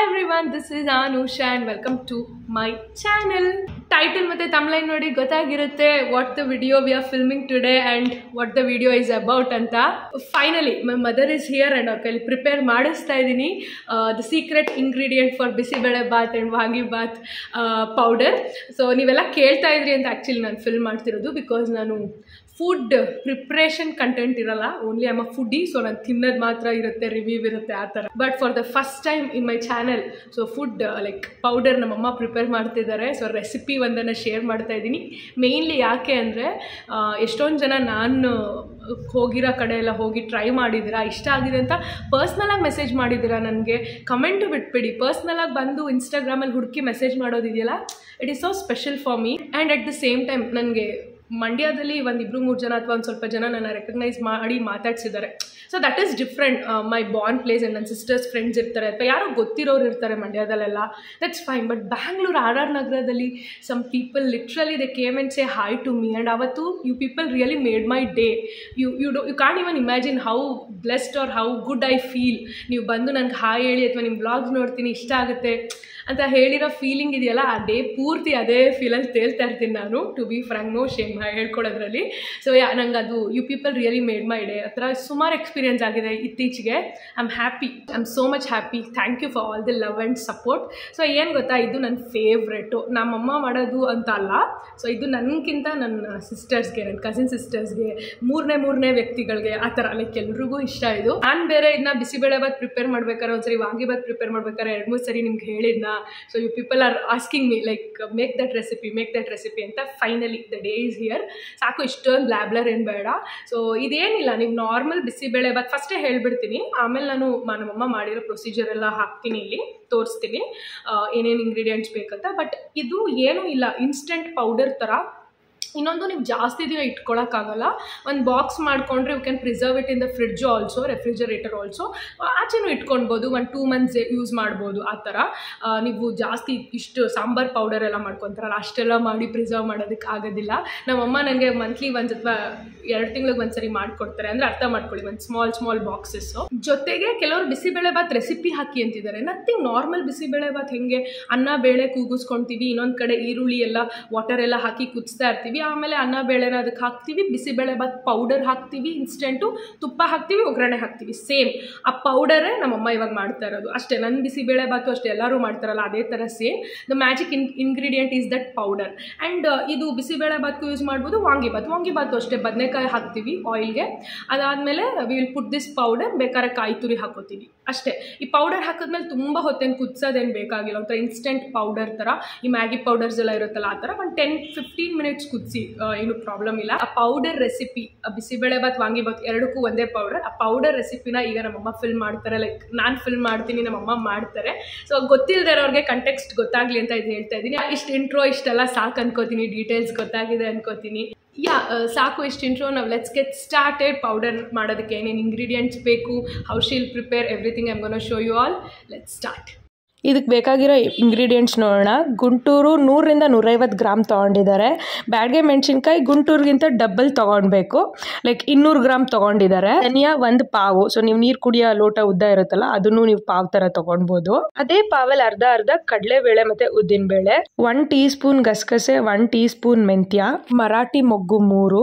Hi everyone, this is Anusha and welcome to my channel. Title ಮತ್ತು thumbnail ನೋಡಿ ಗೊತ್ತಾಗಿರುತ್ತೆ what the video we are filming today and what the video is about ಅಂತ finally my mother is here and ಅವ್ರ ಕೈಲಿ prepare ಮಾಡಿಸ್ತಾ ಇದ್ದೀನಿ the secret ingredient for bisibele bath and vangi bath powder so ನೀವೆಲ್ಲ ಕೇಳ್ತಾ ಇದ್ರಿ ಅಂತ ಆ್ಯಕ್ಚುಲಿ ನಾನು ಫಿಲ್ ಮಾಡ್ತಿರೋದು ಬಿಕಾಸ್ ನಾನು ಫುಡ್ ಪ್ರಿಪ್ರೇಷನ್ ಕಂಟೆಂಟ್ ಇರಲ್ಲ only um a foodie so ನಾನು ತಿನ್ನೋದು ಮಾತ್ರ ಇರುತ್ತೆ ರಿವ್ಯೂ ಇರುತ್ತೆ ಆ ಥರ but for the first time in my channel so food like powder ನಮ್ಮಮ್ಮ ಪ್ರಿಪೇರ್ ಮಾಡ್ತಿದ್ದಾರೆ ಸೊ ರೆಸಿಪಿ ಒಂದನ್ನು ಶೇರ್ ಮಾಡ್ತಾ ಇದ್ದೀನಿ ಮೇಯ್ನ್ಲಿ ಯಾಕೆ ಅಂದರೆ ಎಷ್ಟೊಂದು ಜನ ನಾನು ಹೋಗಿರೋ ಕಡೆ ಎಲ್ಲ ಹೋಗಿ ಟ್ರೈ ಮಾಡಿದ್ದೀರಾ ಇಷ್ಟ ಆಗಿದೆ ಅಂತ ಪರ್ಸ್ನಲಾಗಿ ಮೆಸೇಜ್ ಮಾಡಿದ್ದೀರಾ ನನಗೆ ಕಮೆಂಟು ಬಿಟ್ಬಿಡಿ ಪರ್ಸ್ನಲಾಗಿ ಬಂದು ಇನ್ಸ್ಟಾಗ್ರಾಮಲ್ಲಿ ಹುಡುಕಿ ಮೆಸೇಜ್ ಮಾಡೋದಿದೆಯಲ್ಲ it is so special for me and at the same time ನನಗೆ ಮಂಡ್ಯದಲ್ಲಿ ಒಂದು ಇಬ್ಬರು ಮೂರು ಜನ ಅಥವಾ ಒಂದು ಸ್ವಲ್ಪ ಜನ ನನ್ನ ರೆಕಗ್ನೈಸ್ ಮಾಡಿ ಮಾತಾಡ್ಸಿದ್ದಾರೆ so that is different my born place and ನನ್ನ ಸಿಸ್ಟರ್ಸ್ ಫ್ರೆಂಡ್ಸ್ ಇರ್ತಾರೆ ಅಥವಾ ಯಾರೋ ಗೊತ್ತಿರೋರು ಇರ್ತಾರೆ ಮಂಡ್ಯದಲ್ಲೆಲ್ಲ that's fine but Bangalore R R ನಗರದಲ್ಲಿ some people literally they came and say hi to me and ಅವತ್ತು you people really made my day you you do you can even imagine how blessed are how good I feel ನೀವು ಬಂದು ನನಗೆ hi ಹೇಳಿ ಅಥವಾ ನಿಮ್ಮ blogs ನೋಡ್ತೀನಿ ಇಷ್ಟ ಆಗುತ್ತೆ ಅಂತ ಹೇಳಿರೋ ಫೀಲಿಂಗ್ ಇದೆಯಲ್ಲ ಆ ಡೇ ಪೂರ್ತಿ ಅದೇ ಫೀಲಲ್ಲಿ ತೇಳ್ತಾ ಇರ್ತೀನಿ ನಾನು to be frank no shame ಹೇಳ್ಕೊಡೋದ್ರಲ್ಲಿ ಸೊ ಯಾ ನಂಗೆ ಅದು you people really made my day ಆ ಥರ ಸುಮಾರು ಎಕ್ಸ್ಪೀರಿಯೆನ್ಸ್ ಆಗಿದೆ ಇತ್ತೀಚೆಗೆ I am happy I am so much happy thank you for all the love and support so ಏನು ಗೊತ್ತಾ ಇದು ನನ್ನ ಫೇವ್ರೆಟು ನಮ್ಮಮ್ಮ ಮಾಡೋದು ಅಂತ ಅಲ್ಲ ಸೊ ಇದು ನನಗಿಂತ ನನ್ನ ಸಿಸ್ಟರ್ಸ್ಗೆ ನನ್ನ ಕಸಿನ್ ಸಿಸ್ಟರ್ಸ್ಗೆ ಮೂರನೇ ಮೂರನೇ ವ್ಯಕ್ತಿಗಳಿಗೆ ಆ ಥರ ಲೈಕ್ ಎಲ್ರಿಗೂ ಇಷ್ಟ ಇದು ನಾನು ಬೇರೆ ಇದನ್ನ ಬಿಸಿಬೇಳೆ ಬಾತ್ ಪ್ರಿಪೇರ್ ಮಾಡ್ಬೇಕಾದ್ರೆ ಒಂದ್ಸರಿ ವಾಂಗಿಬಾತ್ ಪ್ರಿಪೇರ್ ಮಾಡ್ಬೇಕಾದ್ರೆ ಎರಡು ಮೂರು ಸರಿ ನಿಮ್ಗೆ ಹೇಳಿದ್ನ so you people are asking me like make that recipe make that recipe ಅಂತ finally the day is here ಸಾಕು ಇಷ್ಟೊಂದು ಲ್ಯಾಬ್ಲರ್ ಏನು ಬೇಡ ಸೊ ಇದೇನಿಲ್ಲ ನೀವು ನಾರ್ಮಲ್ ಬಿಸಿಬೇಳೆ ಬಾತ್ ಫಸ್ಟೇ ಹೇಳಿಬಿಡ್ತೀನಿ ಆಮೇಲೆ ನಾನು ನಮ್ಮಮ್ಮ ಮಾಡಿರೋ ಪ್ರೊಸೀಜರ್ ಎಲ್ಲ ಹಾಕ್ತೀನಿ ಇಲ್ಲಿ ತೋರಿಸ್ತೀನಿ ಏನೇನು ಇಂಗ್ರೀಡಿಯೆಂಟ್ಸ್ ಬೇಕಂತ ಬಟ್ ಇದು ಏನೂ ಇಲ್ಲ ಇನ್ಸ್ಟೆಂಟ್ ಪೌಡರ್ ಥರ ಇನ್ನೊಂದು ನೀವು ಜಾಸ್ತಿ ದಿನ ಇಟ್ಕೊಳೋಕ್ಕಾಗಲ್ಲ ಒಂದು ಬಾಕ್ಸ್ ಮಾಡಿಕೊಂಡ್ರೆ you can preserve it in the fridge also refrigerator also ಆಚೆನೂ ಇಟ್ಕೊಳ್ಬೋದು ಒಂದು ಟೂ ಮಂತ್ಸ್ ಯೂಸ್ ಮಾಡ್ಬೋದು ಆ ಥರ ನೀವು ಜಾಸ್ತಿ ಇಷ್ಟು ಸಾಂಬಾರ್ ಪೌಡರ್ ಎಲ್ಲ ಮಾಡ್ಕೊತಾರಲ್ಲ ಅಷ್ಟೆಲ್ಲ ಮಾಡಿ ಪ್ರಿಸರ್ವ್ ಮಾಡೋದಕ್ಕೆ ಆಗೋದಿಲ್ಲ ನಮ್ಮಮ್ಮ ನನಗೆ ಮಂತ್ಲಿ ಒಂದು ಅಥವಾ ಎರಡು ತಿಂಗ್ಳಿಗೆ ಒಂದು ಸರಿ ಮಾಡಿಕೊಡ್ತಾರೆ ಅಂದರೆ ಅರ್ಥ ಮಾಡ್ಕೊಳ್ಳಿ ಒಂದು ಸ್ಮಾಲ್ ಸ್ಮಾಲ್ ಬಾಕ್ಸಸ್ಸು ಜೊತೆಗೆ ಕೆಲವರು ಬಿಸಿಬೇಳೆ ಭಾತ್ ರೆಸಿಪಿ ಹಾಕಿ ಅಂತಿದ್ದಾರೆ ನಥಿಂಗ್ ನಾರ್ಮಲ್ ಬಿಸಿಬೇಳೆ ಭಾತ್ ಹೆಂಗೆ ಅನ್ನ ಬೇಳೆ ಕೂಗಿಸ್ಕೊಳ್ತೀವಿ ಇನ್ನೊಂದು ಕಡೆ ಈರುಳ್ಳಿ ಎಲ್ಲ ವಾಟರ್ ಎಲ್ಲ ಹಾಕಿ ಕುದಿಸ್ತಾ ಇರ್ತೀವಿ ಆಮೇಲೆ ಅನ್ನ ಬೇಳೆನ ಅದಕ್ಕೆ ಹಾಕ್ತೀವಿ ಬಾತ್ ಪೌಡರ್ ಹಾಕ್ತೀವಿ ಇನ್ಸ್ಟೆಂಟು ತುಪ್ಪ ಹಾಕ್ತೀವಿ ಒಗ್ಗರಣೆ ಹಾಕ್ತೀವಿ ಸೇಮ್ ಆ ಪೌಡರೇ ನಮ್ಮಮ್ಮ ಇವಾಗ ಮಾಡ್ತಾ ಇರೋದು ಅಷ್ಟೇ ನನ್ನ ಬಿಸಿಬೇಳೆಬಾತು ಅಷ್ಟೇ ಎಲ್ಲರೂ ಮಾಡ್ತಾರಲ್ಲ ಅದೇ ಥರ same the magic in ingredient is that powder and ಇದು ಭಾತು ಯೂಸ್ ಮಾಡ್ಬೋದು ವಾಂಗಿ ಬಾತು ಅಷ್ಟೇ ಬದನೆಕಾಯಿ ಹಾಕ್ತೀವಿ ಆಯಿಲ್ಗೆ ಅದಾದಮೇಲೆ we will put this powder ಬೇಕಾದ್ರೆ ಕಾಯಿ ತುರಿ ಹಾಕೋತೀವಿ ಅಷ್ಟೇ ಈ ಪೌಡರ್ ಹಾಕಿದ್ಮೇಲೆ ತುಂಬ ಹೊತ್ತೇನು ಕುದಿಸೋದೇನು ಬೇಕಾಗಿಲ್ಲ ಒಂಥರ ಇನ್ಸ್ಟೆಂಟ್ ಪೌಡರ್ ಥರ ಈ ಮ್ಯಾಗಿ ಪೌಡರ್ಸ್ ಎಲ್ಲ ಇರುತ್ತಲ್ಲ ಆ ಥರ ಒಂದು ಟೆನ್ ಫಿಫ್ಟೀನ್ ಮಿನಿಟ್ಸ್ ಕುದಿಸಿ ಸಿ ಏನು ಪ್ರಾಬ್ಲಮ್ ಇಲ್ಲ ಆ ಪೌಡರ್ ರೆಸಿಪಿ ಬಿಸಿಬೇಳೆ ಬಾತ್ ಬಾತ್ ಎರಡಕ್ಕೂ ಒಂದೇ ಪೌಡರ್ ಆ ಪೌಡರ್ ರೆಸಿಪಿನ ಈಗ ನಮ್ಮಮ್ಮ ಫಿಲ್ ಮಾಡ್ತಾರೆ ಲೈಕ್ ನಾನು ಫಿಲ್ ಮಾಡ್ತೀನಿ ನಮ್ಮಮ್ಮ ಮಾಡ್ತಾರೆ ಸೊ ಗೊತ್ತಿಲ್ಲದೆ ಇರೋರಿಗೆ ಕಂಟೆಕ್ಸ್ಟ್ ಗೊತ್ತಾಗ್ಲಿ ಅಂತ ಇದು ಹೇಳ್ತಾ ಇದ್ದೀನಿ ಇಷ್ಟು ಇಂಟ್ರೋ ಇಷ್ಟೆಲ್ಲ ಸಾಕು ಅನ್ಕೋತೀನಿ ಡೀಟೇಲ್ಸ್ ಗೊತ್ತಾಗಿದೆ ಅನ್ಕೋತೀನಿ ಯಾ ಸಾಕು ಇಷ್ಟು ಇಂಟ್ರೋ ನಾವು ಲೆಟ್ಸ್ ಗೆಟ್ ಸ್ಟಾರ್ಟೆಡ್ ಪೌಡರ್ ಮಾಡೋದಕ್ಕೆ ಏನೇನು ಇಂಗ್ರೀಡಿಯೆಂಟ್ಸ್ ಬೇಕು how she'll prepare everything I'm gonna show you all let's start ಇದಕ್ಕೆ ಬೇಕಾಗಿರೋ ಇಂಗ್ರೀಡಿಯೆಂಟ್ಸ್ ನೋಡೋಣ ಗುಂಟೂರು ನೂರರಿಂದ ನೂರೈವತ್ತು ಗ್ರಾಮ್ ತೊಗೊಂಡಿದ್ದಾರೆ ಬ್ಯಾಡ್ಗೆ ಮೆಣಸಿನ್ಕಾಯಿ ಗುಂಟೂರಿಗಿಂತ ಡಬ್ಬಲ್ ತೊಗೊಳ್ಬೇಕು ಲೈಕ್ ಇನ್ನೂರು ಗ್ರಾಮ್ ತೊಗೊಂಡಿದ್ದಾರೆ ಧನಿಯಾ ಒಂದು ಪಾವು ಸೊ ನೀವು ನೀರು ಕುಡಿಯೋ ಲೋಟ ಉದ್ದ ಇರುತ್ತಲ್ಲ ಅದನ್ನು ನೀವು ಪಾವ್ ಥರ ತೊಗೊಳ್ಬೋದು ಅದೇ ಪಾವಲ್ಲಿ ಅರ್ಧ ಅರ್ಧ ಕಡಲೆಬೇಳೆ ಮತ್ತು ಉದ್ದಿನಬೇಳೆ ಒನ್ ಟೀ ಸ್ಪೂನ್ ಗಸಗಸೆ ಒನ್ ಟೀ ಸ್ಪೂನ್ ಮೆಂತ್ಯ ಮರಾಠಿ ಮೊಗ್ಗು ಮೂರು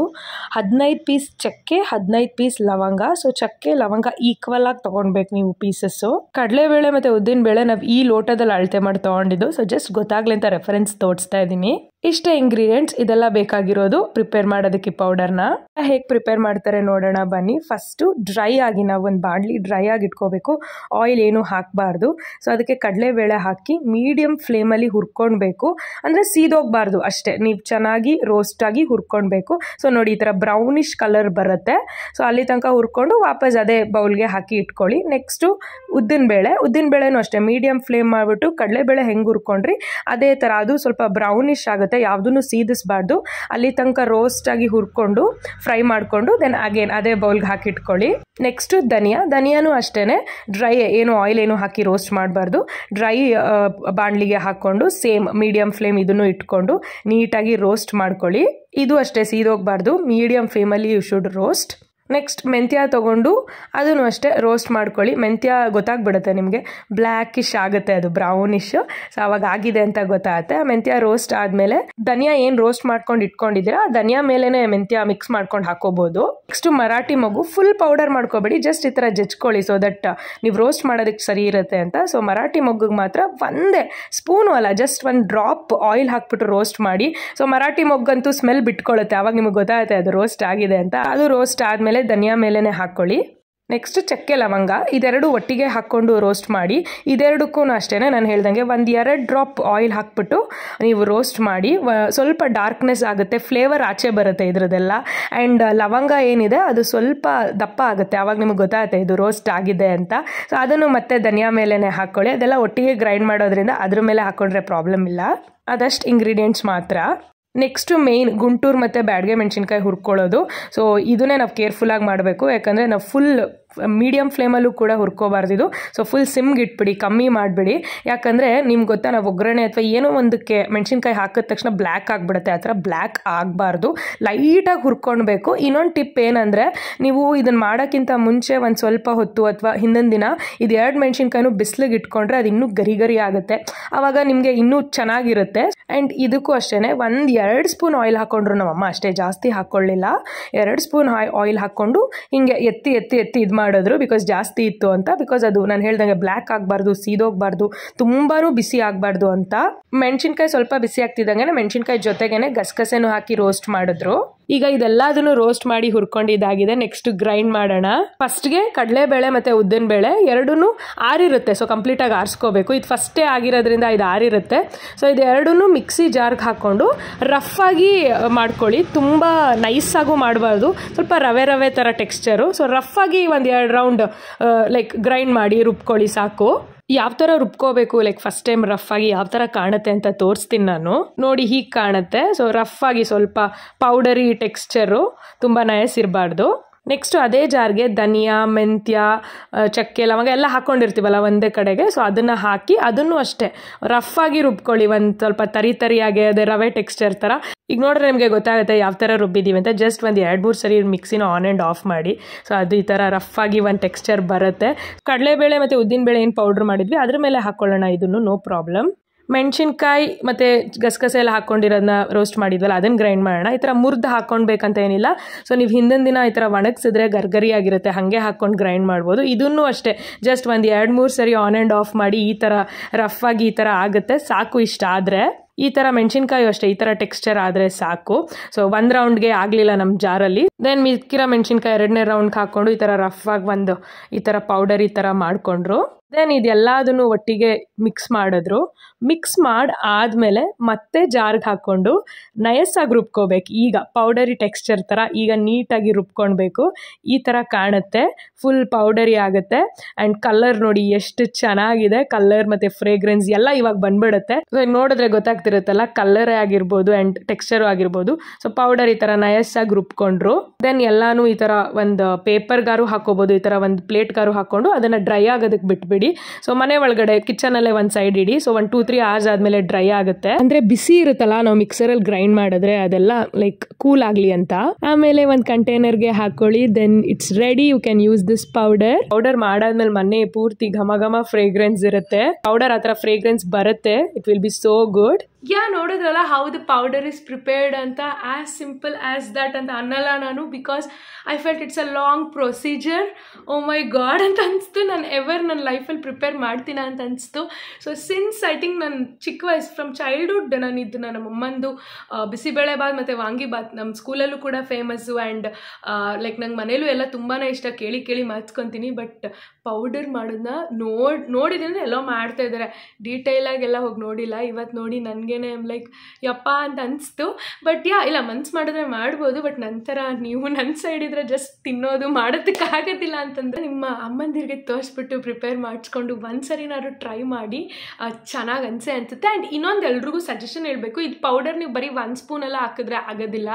ಹದಿನೈದು ಪೀಸ್ ಚಕ್ಕೆ ಹದಿನೈದು ಪೀಸ್ ಲವಂಗ ಸೊ ಚಕ್ಕೆ ಲವಂಗ ಈಕ್ವಲ್ ಆಗಿ ತೊಗೊಳ್ಬೇಕು ನೀವು ಪೀಸಸ್ಸು ಕಡಲೆಬೇಳೆ ಮತ್ತು ಉದ್ದಿನಬೇಳೆ ನಾವು ಈ ಲೋಟದಲ್ಲಿ ಅಳತೆ ಮಾಡಿ ತೊಗೊಂಡಿದ್ದು ಸೊ ಜಸ್ಟ್ ಗೊತ್ತಾಗ್ಲಿ ಅಂತ ರೆಫರೆನ್ಸ್ ತೋರಿಸ್ತಾ ಇದ್ದೀನಿ ಇಷ್ಟೇ ಇಂಗ್ರೀಡಿಯೆಂಟ್ಸ್ ಇದೆಲ್ಲ ಬೇಕಾಗಿರೋದು ಪ್ರಿಪೇರ್ ಮಾಡೋದಕ್ಕೆ ಪೌಡರ್ನ ಹೇಗೆ ಪ್ರಿಪೇರ್ ಮಾಡ್ತಾರೆ ನೋಡೋಣ ಬನ್ನಿ ಫಸ್ಟು ಡ್ರೈ ಆಗಿ ನಾವು ಒಂದು ಬಾಣಲಿ ಡ್ರೈ ಆಗಿ ಇಟ್ಕೋಬೇಕು ಆಯಿಲ್ ಏನು ಹಾಕಬಾರ್ದು ಸೊ ಅದಕ್ಕೆ ಕಡಲೆಬೇಳೆ ಹಾಕಿ ಮೀಡಿಯಮ್ ಫ್ಲೇಮಲ್ಲಿ ಹುರ್ಕೊಳ್ಬೇಕು ಅಂದರೆ ಸೀದೋಗ್ಬಾರ್ದು ಅಷ್ಟೇ ನೀವು ಚೆನ್ನಾಗಿ ರೋಸ್ಟಾಗಿ ಹುರ್ಕೊಳ್ಬೇಕು ಸೊ ನೋಡಿ ಈ ಥರ ಬ್ರೌನಿಶ್ ಕಲರ್ ಬರುತ್ತೆ ಸೊ ಅಲ್ಲಿ ತನಕ ಹುರ್ಕೊಂಡು ವಾಪಸ್ ಅದೇ ಬೌಲ್ಗೆ ಹಾಕಿ ಇಟ್ಕೊಳ್ಳಿ ನೆಕ್ಸ್ಟು ಉದ್ದಿನಬೇಳೆ ಉದ್ದಿನಬೇಳೆನೂ ಅಷ್ಟೇ ಮೀಡಿಯಮ್ ಫ್ಲೇಮ್ ಮಾಡಿಬಿಟ್ಟು ಕಡಲೆಬೇಳೆ ಹೆಂಗೆ ಹುರ್ಕೊಂಡ್ರಿ ಅದೇ ಥರ ಅದು ಸ್ವಲ್ಪ ಬ್ರೌನಿಶ್ ಆಗುತ್ತೆ ಮತ್ತೆ ಯಾವುದೂ ಸೀದಿಸಬಾರ್ದು ಅಲ್ಲಿ ತನಕ ರೋಸ್ಟ್ ಆಗಿ ಹುರ್ಕೊಂಡು ಫ್ರೈ ಮಾಡಿಕೊಂಡು ದೆನ್ ಅಗೇನ್ ಅದೇ ಬೌಲ್ಗೆ ಹಾಕಿಟ್ಕೊಳ್ಳಿ ನೆಕ್ಸ್ಟ್ ಧನಿಯಾ ಧನಿಯಾನು ಅಷ್ಟೇ ಡ್ರೈ ಏನು ಆಯಿಲ್ ಏನು ಹಾಕಿ ರೋಸ್ಟ್ ಮಾಡಬಾರ್ದು ಡ್ರೈ ಬಾಣಲಿಗೆ ಹಾಕ್ಕೊಂಡು ಸೇಮ್ ಮೀಡಿಯಂ ಫ್ಲೇಮ್ ಇದನ್ನು ಇಟ್ಕೊಂಡು ನೀಟಾಗಿ ರೋಸ್ಟ್ ಮಾಡ್ಕೊಳ್ಳಿ ಇದು ಅಷ್ಟೇ ಸೀದೋಗ್ಬಾರ್ದು ಮೀಡಿಯಂ ಫ್ಲೇಮಲ್ಲಿ ಯು ಶುಡ್ ರೋಸ್ಟ್ ನೆಕ್ಸ್ಟ್ ಮೆಂತ್ಯ ತೊಗೊಂಡು ಅದನ್ನು ಅಷ್ಟೇ ರೋಸ್ಟ್ ಮಾಡ್ಕೊಳ್ಳಿ ಮೆಂತ್ಯ ಗೊತ್ತಾಗ್ಬಿಡುತ್ತೆ ನಿಮಗೆ ಬ್ಲ್ಯಾಕಿಶ್ ಆಗುತ್ತೆ ಅದು ಬ್ರೌನಿಶ್ ಸೊ ಅವಾಗ ಆಗಿದೆ ಅಂತ ಗೊತ್ತಾಗುತ್ತೆ ಮೆಂತ್ಯ ರೋಸ್ಟ್ ಆದಮೇಲೆ ಧನಿಯಾ ಏನು ರೋಸ್ಟ್ ಮಾಡ್ಕೊಂಡು ಇಟ್ಕೊಂಡಿದ್ದೀರಾ ಧನಿಯಾ ಮೇಲೇ ಮೆಂತ್ಯ ಮಿಕ್ಸ್ ಮಾಡ್ಕೊಂಡು ಹಾಕೋಬೋದು ನೆಕ್ಸ್ಟು ಮರಾಠಿ ಮಗು ಫುಲ್ ಪೌಡರ್ ಮಾಡ್ಕೋಬೇಡಿ ಜಸ್ಟ್ ಈ ಥರ ಜಜ್ಕೊಳ್ಳಿ ಸೊ ದಟ್ ನೀವು ರೋಸ್ಟ್ ಮಾಡೋದಕ್ಕೆ ಸರಿ ಇರುತ್ತೆ ಅಂತ ಸೊ ಮರಾಠಿ ಮೊಗ್ಗಿಗೆ ಮಾತ್ರ ಒಂದೇ ಸ್ಪೂನು ಅಲ್ಲ ಜಸ್ಟ್ ಒಂದು ಡ್ರಾಪ್ ಆಯಿಲ್ ಹಾಕ್ಬಿಟ್ಟು ರೋಸ್ಟ್ ಮಾಡಿ ಸೊ ಮರಾಠಿ ಮೊಗ್ಗಂತೂ ಸ್ಮೆಲ್ ಬಿಟ್ಕೊಳ್ಳುತ್ತೆ ಆವಾಗ ನಿಮಗೆ ಗೊತ್ತಾಗುತ್ತೆ ಅದು ರೋಸ್ಟ್ ಆಗಿದೆ ಅಂತ ಅದು ರೋಸ್ಟ್ ಆದಮೇಲೆ ಧನಿಯಾ ಮೇಲೇ ಹಾಕ್ಕೊಳ್ಳಿ ನೆಕ್ಸ್ಟ್ ಚಕ್ಕೆ ಲವಂಗ ಇದೆರಡು ಒಟ್ಟಿಗೆ ಹಾಕ್ಕೊಂಡು ರೋಸ್ಟ್ ಮಾಡಿ ಇದೆರಡಕ್ಕೂ ಅಷ್ಟೇ ನಾನು ಹೇಳ್ದಂಗೆ ಒಂದು ಎರಡು ಡ್ರಾಪ್ ಆಯಿಲ್ ಹಾಕ್ಬಿಟ್ಟು ನೀವು ರೋಸ್ಟ್ ಮಾಡಿ ಸ್ವಲ್ಪ ಡಾರ್ಕ್ನೆಸ್ ಆಗುತ್ತೆ ಫ್ಲೇವರ್ ಆಚೆ ಬರುತ್ತೆ ಇದರದೆಲ್ಲ ಆ್ಯಂಡ್ ಲವಂಗ ಏನಿದೆ ಅದು ಸ್ವಲ್ಪ ದಪ್ಪ ಆಗುತ್ತೆ ಆವಾಗ ನಿಮ್ಗೆ ಗೊತ್ತಾಗುತ್ತೆ ಇದು ರೋಸ್ಟ್ ಆಗಿದೆ ಅಂತ ಸೊ ಅದನ್ನು ಮತ್ತೆ ಧನಿಯಾ ಮೇಲೇ ಹಾಕ್ಕೊಳ್ಳಿ ಅದೆಲ್ಲ ಒಟ್ಟಿಗೆ ಗ್ರೈಂಡ್ ಮಾಡೋದ್ರಿಂದ ಅದ್ರ ಮೇಲೆ ಹಾಕ್ಕೊಂಡ್ರೆ ಪ್ರಾಬ್ಲಮ್ ಇಲ್ಲ ಅದಷ್ಟು ಇಂಗ್ರೀಡಿಯೆಂಟ್ಸ್ ಮಾತ್ರ ನೆಕ್ಸ್ಟು ಮೇನ್ ಗುಂಟೂರು ಮತ್ತು ಬ್ಯಾಡ್ಗೆ ಮೆಣಸಿನ್ಕಾಯಿ ಹುರ್ಕೊಳ್ಳೋದು ಸೊ ಇದನ್ನೇ ನಾವು ಕೇರ್ಫುಲ್ಲಾಗಿ ಮಾಡಬೇಕು ಯಾಕಂದರೆ ನಾವು ಫುಲ್ ಮೀಡಿಯಮ್ ಫ್ಲೇಮಲ್ಲೂ ಕೂಡ ಇದು ಸೊ ಫುಲ್ ಸಿಮ್ಗೆ ಇಟ್ಬಿಡಿ ಕಮ್ಮಿ ಮಾಡಿಬಿಡಿ ಯಾಕಂದರೆ ನಿಮ್ಗೆ ಗೊತ್ತಾ ನಾವು ಒಗ್ಗರಣೆ ಅಥವಾ ಏನೋ ಒಂದಕ್ಕೆ ಮೆಣಸಿನ್ಕಾಯಿ ಹಾಕಿದ ತಕ್ಷಣ ಬ್ಲ್ಯಾಕ್ ಆಗಿಬಿಡುತ್ತೆ ಆ ಥರ ಬ್ಲ್ಯಾಕ್ ಆಗಬಾರ್ದು ಲೈಟಾಗಿ ಹುರ್ಕೊಳ್ಬೇಕು ಇನ್ನೊಂದು ಟಿಪ್ ಏನಂದರೆ ನೀವು ಇದನ್ನು ಮಾಡೋಕ್ಕಿಂತ ಮುಂಚೆ ಒಂದು ಸ್ವಲ್ಪ ಹೊತ್ತು ಅಥವಾ ಹಿಂದಿನ ದಿನ ಇದು ಎರಡು ಮೆಣಸಿನ್ಕಾಯಿನೂ ಬಿಸಿಲಿಗೆ ಇಟ್ಕೊಂಡ್ರೆ ಅದು ಇನ್ನೂ ಗರಿ ಗರಿ ಆಗುತ್ತೆ ಆವಾಗ ನಿಮಗೆ ಇನ್ನೂ ಚೆನ್ನಾಗಿರುತ್ತೆ ಆ್ಯಂಡ್ ಇದಕ್ಕೂ ಅಷ್ಟೇ ಒಂದು ಎರಡು ಸ್ಪೂನ್ ಆಯಿಲ್ ಹಾಕ್ಕೊಂಡ್ರು ನಮ್ಮಮ್ಮ ಅಷ್ಟೇ ಜಾಸ್ತಿ ಹಾಕ್ಕೊಳ್ಳಿಲ್ಲ ಎರಡು ಸ್ಪೂನ್ ಆಯಿಲ್ ಹಾಕ್ಕೊಂಡು ಹಿಂಗೆ ಎತ್ತಿ ಎತ್ತಿ ಎತ್ತಿ ಇದು ಮಾಡಿದ್ರು ಬಿಕಾಸ್ ಜಾಸ್ತಿ ಇತ್ತು ಅಂತ ಬಿಕಾಸ್ ಅದು ನಾನು ಹೇಳ್ದಂಗೆ ಬ್ಲ್ಯಾಕ್ ಆಗಬಾರ್ದು ಸೀದೋಗ್ಬಾರ್ದು ತುಂಬಾನು ಬಿಸಿ ಆಗಬಾರ್ದು ಅಂತ ಮೆಣಸಿನ್ಕಾಯಿ ಸ್ವಲ್ಪ ಬಿಸಿ ಆಗ್ತಿದ್ದಂಗೆ ಮೆಣಸಿನ್ಕಾಯಿ ಜೊತೆಗೇನೆ ಗಸಗಸೆನೂ ಹಾಕಿ ರೋಸ್ಟ್ ಮಾಡಿದ್ರು ಈಗ ಇದೆಲ್ಲದನ್ನು ರೋಸ್ಟ್ ಮಾಡಿ ಹುರ್ಕೊಂಡಿದ್ದಾಗಿದೆ ನೆಕ್ಸ್ಟ್ ಗ್ರೈಂಡ್ ಮಾಡೋಣ ಫಸ್ಟ್ಗೆ ಕಡಲೆಬೇಳೆ ಮತ್ತು ಉದ್ದಿನಬೇಳೆ ಎರಡೂ ಆರಿರುತ್ತೆ ಸೊ ಕಂಪ್ಲೀಟಾಗಿ ಆರಿಸ್ಕೋಬೇಕು ಇದು ಫಸ್ಟೇ ಆಗಿರೋದ್ರಿಂದ ಇದು ಆರಿರುತ್ತೆ ಸೊ ಇದು ಎರಡೂ ಮಿಕ್ಸಿ ಜಾರ್ಗೆ ಹಾಕ್ಕೊಂಡು ಆಗಿ ಮಾಡ್ಕೊಳ್ಳಿ ತುಂಬ ನೈಸಾಗೂ ಮಾಡಬಾರ್ದು ಸ್ವಲ್ಪ ರವೆ ರವೆ ಥರ ಟೆಕ್ಸ್ಚರು ಸೊ ಆಗಿ ಒಂದು ಎರಡು ರೌಂಡ್ ಲೈಕ್ ಗ್ರೈಂಡ್ ಮಾಡಿ ರುಬ್ಕೊಳ್ಳಿ ಸಾಕು ಯಾವ ಥರ ರುಬ್ಕೋಬೇಕು ಲೈಕ್ ಫಸ್ಟ್ ಟೈಮ್ ರಫ್ ಆಗಿ ಯಾವ ಥರ ಕಾಣುತ್ತೆ ಅಂತ ತೋರಿಸ್ತೀನಿ ನಾನು ನೋಡಿ ಹೀಗೆ ಕಾಣುತ್ತೆ ಸೊ ರಫ್ ಆಗಿ ಸ್ವಲ್ಪ ಪೌಡರಿ ಟೆಕ್ಸ್ಚರು ತುಂಬ ನಯಸ್ ಇರಬಾರ್ದು ನೆಕ್ಸ್ಟು ಅದೇ ಜಾರ್ಗೆ ಧನಿಯಾ ಮೆಂತ್ಯ ಚಕ್ಕೆ ಲವಂಗ ಎಲ್ಲ ಹಾಕ್ಕೊಂಡಿರ್ತೀವಲ್ಲ ಒಂದೇ ಕಡೆಗೆ ಸೊ ಅದನ್ನು ಹಾಕಿ ಅದನ್ನು ಅಷ್ಟೇ ಆಗಿ ರುಬ್ಕೊಳ್ಳಿ ಒಂದು ಸ್ವಲ್ಪ ತರಿ ತರಿಯಾಗಿ ಅದೇ ರವೆ ಟೆಕ್ಸ್ಚರ್ ಥರ ಈಗ ನೋಡ್ರೆ ನಿಮಗೆ ಗೊತ್ತಾಗುತ್ತೆ ಯಾವ ಥರ ರುಬ್ಬಿದ್ದೀವಿ ಅಂತ ಜಸ್ಟ್ ಒಂದು ಎರಡು ಮೂರು ಸರಿ ಮಿಕ್ಸಿನ ಆನ್ ಆ್ಯಂಡ್ ಆಫ್ ಮಾಡಿ ಸೊ ಅದು ಈ ಥರ ರಫ್ ಆಗಿ ಒಂದು ಟೆಕ್ಸ್ಚರ್ ಬರುತ್ತೆ ಕಡಲೆಬೇಳೆ ಮತ್ತು ಉದ್ದಿನಬೇಳೆ ಏನು ಪೌಡ್ರ್ ಮಾಡಿದ್ವಿ ಅದ್ರ ಮೇಲೆ ಹಾಕ್ಕೊಳ್ಳೋಣ ಇದನ್ನು ನೋ ಪ್ರಾಬ್ಲಮ್ ಮೆಣಸಿನ್ಕಾಯಿ ಮತ್ತು ಗಸಗಸೆ ಎಲ್ಲ ಹಾಕ್ಕೊಂಡಿರೋದನ್ನ ರೋಸ್ಟ್ ಮಾಡಿದ್ವಲ್ಲ ಅದನ್ನು ಗ್ರೈಂಡ್ ಮಾಡೋಣ ಈ ಥರ ಮುರಿದು ಹಾಕ್ಕೊಳ್ಬೇಕಂತ ಏನಿಲ್ಲ ಸೊ ನೀವು ಹಿಂದಿನ ದಿನ ಈ ಥರ ಒಣಗಿಸಿದ್ರೆ ಗರ್ಗರಿಯಾಗಿರುತ್ತೆ ಹಾಗೆ ಹಾಕ್ಕೊಂಡು ಗ್ರೈಂಡ್ ಮಾಡ್ಬೋದು ಇದನ್ನು ಅಷ್ಟೇ ಜಸ್ಟ್ ಒಂದು ಎರಡು ಮೂರು ಸರಿ ಆನ್ ಆ್ಯಂಡ್ ಆಫ್ ಮಾಡಿ ಈ ಥರ ರಫ್ ಆಗಿ ಈ ಥರ ಆಗುತ್ತೆ ಸಾಕು ಇಷ್ಟ ಆದರೆ ಈ ಥರ ಮೆಣಸಿನ್ಕಾಯಿ ಅಷ್ಟೇ ಈ ಥರ ಟೆಕ್ಸ್ಚರ್ ಆದರೆ ಸಾಕು ಸೊ ಒಂದು ರೌಂಡ್ಗೆ ಆಗಲಿಲ್ಲ ನಮ್ಮ ಜಾರಲ್ಲಿ ದೆನ್ ಮಿಕ್ಕಿರೋ ಮೆಣಸಿನ್ಕಾಯಿ ಎರಡನೇ ರೌಂಡ್ ಹಾಕ್ಕೊಂಡು ಈ ಥರ ರಫ್ ಆಗಿ ಒಂದು ಈ ಥರ ಪೌಡರ್ ಈ ಥರ ಮಾಡಿಕೊಂಡ್ರು ದೆನ್ ಇದೆಲ್ಲದನ್ನು ಒಟ್ಟಿಗೆ ಮಿಕ್ಸ್ ಮಾಡಿದ್ರು ಮಿಕ್ಸ್ ಮಾಡಿ ಆದಮೇಲೆ ಮತ್ತೆ ಜಾರ್ಗೆ ಹಾಕ್ಕೊಂಡು ನಯಸ್ಸಾಗಿ ರುಬ್ಕೋಬೇಕು ಈಗ ಪೌಡರಿ ಟೆಕ್ಸ್ಚರ್ ಥರ ಈಗ ನೀಟಾಗಿ ರುಬ್ಕೊಳ್ಬೇಕು ಈ ಥರ ಕಾಣುತ್ತೆ ಫುಲ್ ಪೌಡರಿ ಆಗುತ್ತೆ ಆ್ಯಂಡ್ ಕಲರ್ ನೋಡಿ ಎಷ್ಟು ಚೆನ್ನಾಗಿದೆ ಕಲರ್ ಮತ್ತು ಫ್ರೇಗ್ರೆನ್ಸ್ ಎಲ್ಲ ಇವಾಗ ಬಂದ್ಬಿಡುತ್ತೆ ಸೊ ನೋಡಿದ್ರೆ ಗೊತ್ತಾಗ್ತಿರುತ್ತಲ್ಲ ಕಲ್ಲರೇ ಆಗಿರ್ಬೋದು ಆ್ಯಂಡ್ ಟೆಕ್ಸ್ಚರು ಆಗಿರ್ಬೋದು ಸೊ ಪೌಡರ್ ಈ ಥರ ನಯಸ್ಸಾಗಿ ರುಬ್ಕೊಂಡ್ರು ದೆನ್ ಎಲ್ಲಾನು ಈ ತರ ಒಂದು ಪೇಪರ್ಗಾರು ಹಾಕೋಬಹುದು ಈ ತರ ಒಂದು ಪ್ಲೇಟ್ಗಾರು ಹಾಕೊಂಡು ಅದನ್ನ ಡ್ರೈ ಆಗೋದಕ್ಕೆ ಬಿಟ್ಬಿಡಿ ಸೊ ಮನೆ ಒಳಗಡೆ ಕಿಚನ್ ಅಲ್ಲೇ ಒಂದು ಸೈಡ್ ಇಡಿ so one two three hours ಆದ್ಮೇಲೆ ಡ್ರೈ ಆಗುತ್ತೆ ಅಂದ್ರೆ ಬಿಸಿ ಇರುತ್ತಲ್ಲ ನಾವು ಮಿಕ್ಸರಲ್ಲಿ ಗ್ರೈಂಡ್ ಮಾಡಿದ್ರೆ ಅದೆಲ್ಲ ಲೈಕ್ ಕೂಲ್ ಆಗಲಿ ಅಂತ ಆಮೇಲೆ ಒಂದು ಕಂಟೈನರ್ಗೆ ಹಾಕೊಳ್ಳಿ then it's ready you can use this powder powder ಮಾಡಾದ್ಮೇಲೆ ಮನೆ ಪೂರ್ತಿ ಘಮ ಘಮ ಫ್ರೇಗ್ರೆನ್ಸ್ ಇರುತ್ತೆ ಪೌಡರ್ ಆ ಥರ ಫ್ರೇಗ್ರೆನ್ಸ್ ಬರುತ್ತೆ it will be so good ya ನೋಡಿದ್ರಲ್ಲ how the powder is prepared ಅಂತ ಆ್ಯಸ್ ಸಿಂಪಲ್ ಆ್ಯಸ್ ದ್ಯಾಟ್ ಅಂತ ಅನ್ನಲ್ಲ ನಾನು because I felt it's a long procedure oh my God ಅಂತ ಅನಿಸ್ತು ನಾನು ಎವರ್ ನನ್ನ ಲೈಫಲ್ಲಿ ಪ್ರಿಪೇರ್ ಮಾಡ್ತೀನ ಅಂತ ಅನಿಸ್ತು ಸೊ ಸಿನ್ಸ್ ಐ ಥಿಂಕ್ ನನ್ನ ಚಿಕ್ಕ ವಯಸ್ಸು ಫ್ರಮ್ ಚೈಲ್ಡ್ಹುಡ್ ನಾನು ನನ್ನ ನಮ್ಮಮ್ಮಂದು ಬಿಸಿಬೇಳೆ ಬಾತ್ ಮತ್ತು ವಾಂಗಿಬಾತ್ ನಮ್ಮ ಸ್ಕೂಲಲ್ಲೂ ಕೂಡ ಫೇಮಸ್ಸು ಆ್ಯಂಡ್ ಲೈಕ್ ನಂಗೆ ಮನೇಲೂ ಎಲ್ಲ ತುಂಬಾ ಇಷ್ಟ ಕೇಳಿ ಕೇಳಿ ಮಾತ್ಕೊತೀನಿ ಬಟ್ ಪೌಡರ್ ಮಾಡೋದನ್ನ ನೋಡಿ ನೋಡಿದ್ರೆ ಎಲ್ಲೋ ಮಾಡ್ತಾ ಇದ್ದಾರೆ ಎಲ್ಲ ಹೋಗಿ ನೋಡಿಲ್ಲ ಇವತ್ತು ನೋಡಿ ನನಗೆ ನನಗೇ ಲೈಕ್ ಯಪ್ಪ ಅಂತ ಅನಿಸ್ತು ಬಟ್ ಯಾ ಇಲ್ಲ ಮನ್ಸು ಮಾಡಿದ್ರೆ ಮಾಡ್ಬೋದು ಬಟ್ ನಂತರ ನೀವು ನನ್ನ ಸೈಡ್ ಇದ್ರೆ ಜಸ್ಟ್ ತಿನ್ನೋದು ಆಗೋದಿಲ್ಲ ಅಂತಂದರೆ ನಿಮ್ಮ ಅಮ್ಮಂದಿರಿಗೆ ತೋರಿಸ್ಬಿಟ್ಟು ಪ್ರಿಪೇರ್ ಮಾಡಿಸ್ಕೊಂಡು ಒಂದು ಸರಿನಾದ್ರು ಟ್ರೈ ಮಾಡಿ ಚೆನ್ನಾಗಿ ಅನಿಸೆ ಅನಿಸುತ್ತೆ ಆ್ಯಂಡ್ ಇನ್ನೊಂದು ಎಲ್ರಿಗೂ ಸಜೆಷನ್ ಹೇಳಬೇಕು ಇದು ಪೌಡರ್ ನೀವು ಬರೀ ಒಂದು ಎಲ್ಲ ಹಾಕಿದ್ರೆ ಆಗೋದಿಲ್ಲ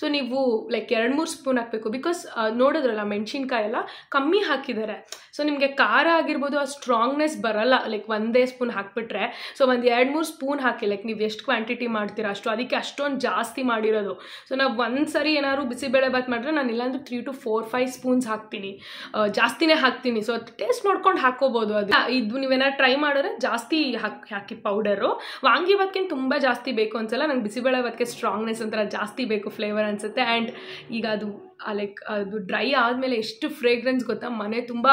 ಸೊ ನೀವು ಲೈಕ್ ಎರಡು ಮೂರು ಸ್ಪೂನ್ ಹಾಕಬೇಕು ಬಿಕಾಸ್ ನೋಡಿದ್ರಲ್ಲ ಮೆಣಸಿನ್ಕಾಯಿ ಎಲ್ಲ ಕಮ್ಮಿ ಹಾಕಿದ್ದಾರೆ ಸೊ ನಿಮಗೆ ಖಾರ ಆಗಿರ್ಬೋದು ಆ ಸ್ಟ್ರಾಂಗ್ನೆಸ್ ಬರಲ್ಲ ಲೈಕ್ ಒಂದೇ ಸ್ಪೂನ್ ಹಾಕಿಬಿಟ್ರೆ ಸೊ ಒಂದು ಎರಡು ಮೂರು ಸ್ಪೂನ್ ಹಾಕಿ ಲೈಕ್ ನೀವು ನೀವು ಎಷ್ಟು ಕ್ವಾಂಟಿಟಿ ಮಾಡ್ತೀರಾ ಅಷ್ಟು ಅದಕ್ಕೆ ಅಷ್ಟೊಂದು ಜಾಸ್ತಿ ಮಾಡಿರೋದು ಸೊ ನಾವು ಒಂದು ಸರಿ ಏನಾದ್ರು ಬಿಸಿಬೇಳೆಬಾತ್ ಮಾಡಿದ್ರೆ ನಾನು ಇಲ್ಲಾಂದ್ರೆ three to four five spoons ಹಾಕ್ತೀನಿ ಜಾಸ್ತಿನೇ ಹಾಕ್ತೀನಿ ಸೊ ಅದು ಟೇಸ್ಟ್ ನೋಡ್ಕೊಂಡು ಹಾಕೋಬೋದು ಅದು ಇದು ನೀವೇನಾದ್ರು ಟ್ರೈ ಮಾಡಿದ್ರೆ ಜಾಸ್ತಿ ಹಾಕಿ ಹಾಕಿ ಪೌಡರು ವಾಂಗಿಬಾತ್ಗೆ ತುಂಬ ಜಾಸ್ತಿ ಬೇಕು ಅನ್ಸಲ್ಲ ನಂಗೆ ಬಿಸಿಬೇಳೆಬಾತ್ಗೆ ಸ್ಟ್ರಾಂಗ್ನೆಸ್ ಒಂಥರ ಜಾಸ್ತಿ ಬೇಕು ಫ್ಲೇವರ್ ಅನ್ಸುತ್ತೆ ಆ್ಯಂಡ್ ಈಗ ಅದು ಲೈಕ್ ಅದು ಡ್ರೈ ಆದಮೇಲೆ ಎಷ್ಟು ಫ್ರೇಗ್ರೆನ್ಸ್ ಗೊತ್ತಾ ಮನೆ ತುಂಬ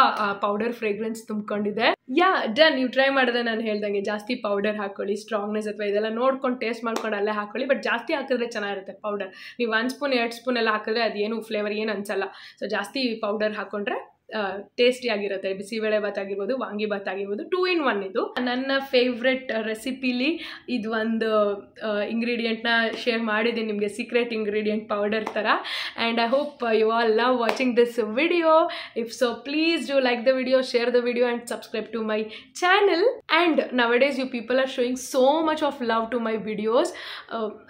ಪೌಡರ್ ಫ್ರೇಗ್ರೆನ್ಸ್ ತುಂಬ್ಕೊಂಡಿದೆ ಯಾ ಡನ್ ನೀವು ಟ್ರೈ ಮಾಡಿದೆ ನಾನು ಹೇಳ್ದಂಗೆ ಜಾಸ್ತಿ ಪೌಡರ್ ಹಾಕೊಳ್ಳಿ ಸ್ಟ್ರಾಂಗ್ನೆಸ್ ಅಥವಾ ಇದೆಲ್ಲ ನೋಡ್ಕೊಂಡು ಟೇಸ್ಟ್ ಮಾಡ್ಕೊಂಡು ಅಲ್ಲೇ ಹಾಕೊಳ್ಳಿ ಬಟ್ ಜಾಸ್ತಿ ಹಾಕಿದ್ರೆ ಚೆನ್ನಾಗಿರುತ್ತೆ ಪೌಡರ್ ನೀವು ಒನ್ ಸ್ಪೂನ್ ಎರಡು ಸ್ಪೂನ್ ಎಲ್ಲ ಹಾಕಿದ್ರೆ ಅದೇನು ಫ್ಲೇವರ್ ಏನು ಅನಿಸಲ್ಲ ಸೊ ಜಾಸ್ತಿ ಪೌಡರ್ ಹಾಕೊಂಡ್ರೆ ಟೇಸ್ಟಿಯಾಗಿರುತ್ತೆ ಬಿಸಿಬೇಳೆ ಭಾತ್ ಆಗಿರ್ಬೋದು ವಾಂಗಿ ಭಾತ್ ಆಗಿರ್ಬೋದು ಟೂ ಇನ್ ಒನ್ ಇದು ನನ್ನ ಫೇವ್ರೆಟ್ ರೆಸಿಪಿಲಿ ಇದು ಒಂದು ಇಂಗ್ರೀಡಿಯೆಂಟ್ನ ಶೇರ್ ಮಾಡಿದ್ದೀನಿ ನಿಮಗೆ ಸೀಕ್ರೆಟ್ ಇಂಗ್ರೀಡಿಯೆಂಟ್ ಪೌಡರ್ ಥರ and I hope you all love watching this video if so please do like the video share the video and subscribe to my channel and days you people are showing so much of love to my videos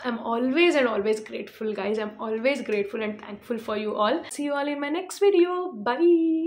I am always and always grateful guys I am always grateful and thankful for you all see you all in my next video by